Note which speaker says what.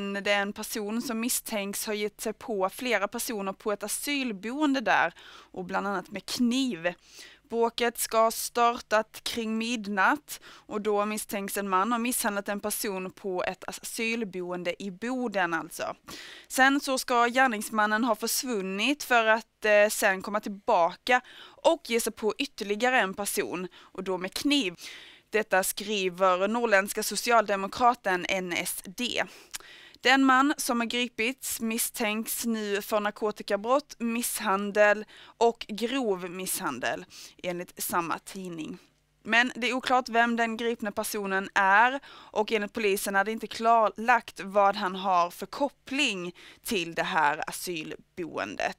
Speaker 1: Men det är en person som misstänks ha gett sig på flera personer på ett asylboende där och bland annat med kniv. Bråket ska ha startat kring midnatt och då misstänks en man ha misshandlat en person på ett asylboende i Boden alltså. Sen så ska gärningsmannen ha försvunnit för att eh, sen komma tillbaka och ge sig på ytterligare en person och då med kniv. Detta skriver norrländska socialdemokraten NSD. Den man som har gripits misstänks nu för narkotikabrott, misshandel och grov misshandel enligt samma tidning. Men det är oklart vem den gripne personen är och enligt polisen är det inte klarlagt vad han har för koppling till det här asylboendet.